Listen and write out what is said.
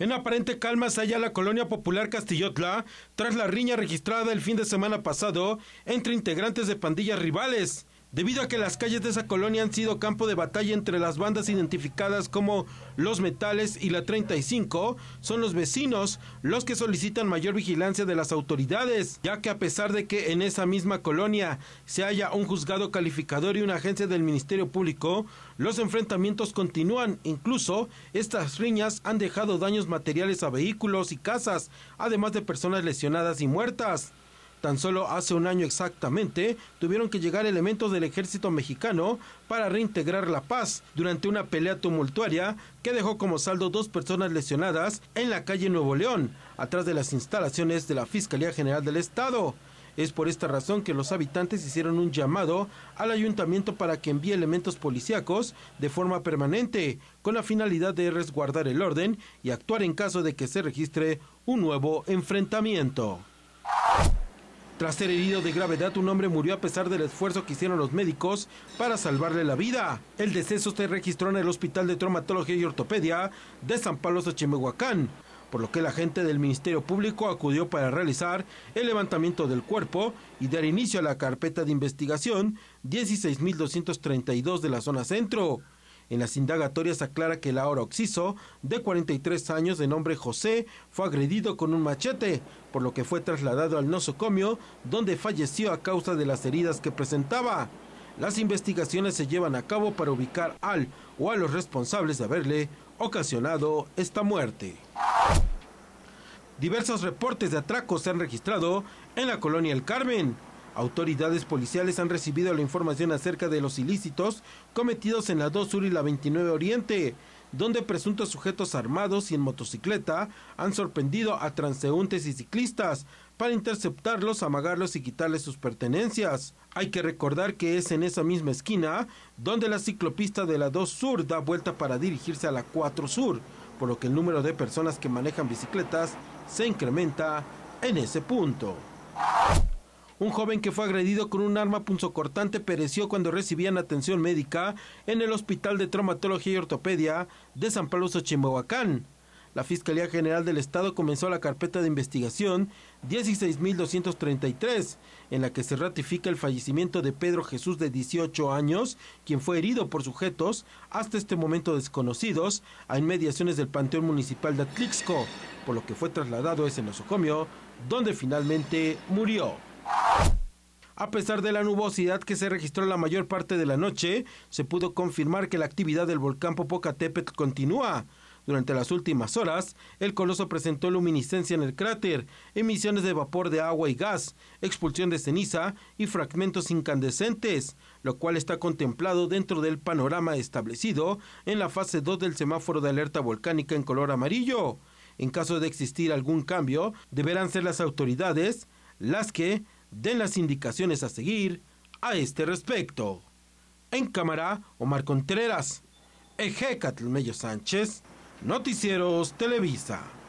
En aparente calma se halla la colonia popular Castillotla tras la riña registrada el fin de semana pasado entre integrantes de pandillas rivales debido a que las calles de esa colonia han sido campo de batalla entre las bandas identificadas como Los Metales y la 35, son los vecinos los que solicitan mayor vigilancia de las autoridades, ya que a pesar de que en esa misma colonia se haya un juzgado calificador y una agencia del Ministerio Público, los enfrentamientos continúan, incluso estas riñas han dejado daños materiales a vehículos y casas, además de personas lesionadas y muertas. Tan solo hace un año exactamente tuvieron que llegar elementos del ejército mexicano para reintegrar la paz durante una pelea tumultuaria que dejó como saldo dos personas lesionadas en la calle Nuevo León, atrás de las instalaciones de la Fiscalía General del Estado. Es por esta razón que los habitantes hicieron un llamado al ayuntamiento para que envíe elementos policíacos de forma permanente, con la finalidad de resguardar el orden y actuar en caso de que se registre un nuevo enfrentamiento. Tras ser herido de gravedad, un hombre murió a pesar del esfuerzo que hicieron los médicos para salvarle la vida. El deceso se registró en el Hospital de Traumatología y Ortopedia de San Pablo, Xochimehuacán, por lo que la gente del Ministerio Público acudió para realizar el levantamiento del cuerpo y dar inicio a la carpeta de investigación 16.232 de la zona centro. En las indagatorias aclara que el ahora oxiso, de 43 años de nombre José, fue agredido con un machete, por lo que fue trasladado al nosocomio, donde falleció a causa de las heridas que presentaba. Las investigaciones se llevan a cabo para ubicar al o a los responsables de haberle ocasionado esta muerte. Diversos reportes de atracos se han registrado en la colonia El Carmen. Autoridades policiales han recibido la información acerca de los ilícitos cometidos en la 2 Sur y la 29 Oriente, donde presuntos sujetos armados y en motocicleta han sorprendido a transeúntes y ciclistas para interceptarlos, amagarlos y quitarles sus pertenencias. Hay que recordar que es en esa misma esquina donde la ciclopista de la 2 Sur da vuelta para dirigirse a la 4 Sur, por lo que el número de personas que manejan bicicletas se incrementa en ese punto. Un joven que fue agredido con un arma punzocortante pereció cuando recibían atención médica en el Hospital de Traumatología y Ortopedia de San Pablo Xochimboacán. La Fiscalía General del Estado comenzó la carpeta de investigación 16.233, en la que se ratifica el fallecimiento de Pedro Jesús de 18 años, quien fue herido por sujetos hasta este momento desconocidos a inmediaciones del Panteón Municipal de Atlixco, por lo que fue trasladado a ese nosocomio, donde finalmente murió. A pesar de la nubosidad que se registró la mayor parte de la noche, se pudo confirmar que la actividad del volcán Popocatépetl continúa. Durante las últimas horas, el coloso presentó luminiscencia en el cráter, emisiones de vapor de agua y gas, expulsión de ceniza y fragmentos incandescentes, lo cual está contemplado dentro del panorama establecido en la fase 2 del semáforo de alerta volcánica en color amarillo. En caso de existir algún cambio, deberán ser las autoridades las que den las indicaciones a seguir a este respecto. En cámara, Omar Contreras, Ejecatl Mello Sánchez, Noticieros Televisa.